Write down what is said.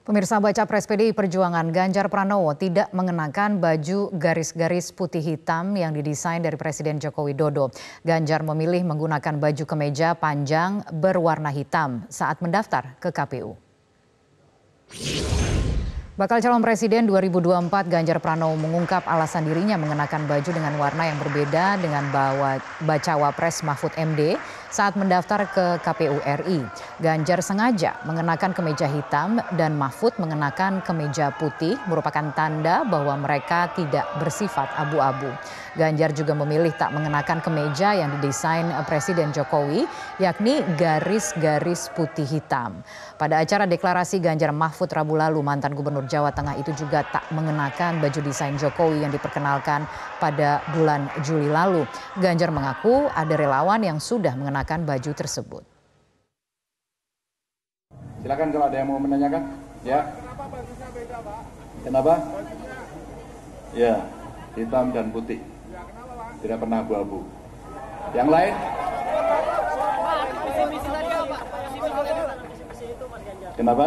Pemirsa baca pres PDI Perjuangan Ganjar Pranowo tidak mengenakan baju garis-garis putih hitam yang didesain dari Presiden Joko Widodo. Ganjar memilih menggunakan baju kemeja panjang berwarna hitam saat mendaftar ke KPU. Bakal calon presiden 2024 Ganjar Pranowo mengungkap alasan dirinya mengenakan baju dengan warna yang berbeda dengan bawa bacawa pres Mahfud MD saat mendaftar ke KPU RI. Ganjar sengaja mengenakan kemeja hitam dan Mahfud mengenakan kemeja putih merupakan tanda bahwa mereka tidak bersifat abu-abu. Ganjar juga memilih tak mengenakan kemeja yang didesain Presiden Jokowi yakni garis-garis putih hitam. Pada acara deklarasi Ganjar Mahfud Rabu lalu mantan gubernur Jawa Tengah itu juga tak mengenakan baju desain Jokowi yang diperkenalkan pada bulan Juli lalu. Ganjar mengaku ada relawan yang sudah mengenakan baju tersebut. Silakan kalau ada yang mau menanyakan. Ya. Kenapa bajunya beda, Pak? Kenapa? Ya, hitam dan putih. Tidak pernah abu-abu. Yang lain? Kenapa? Kenapa?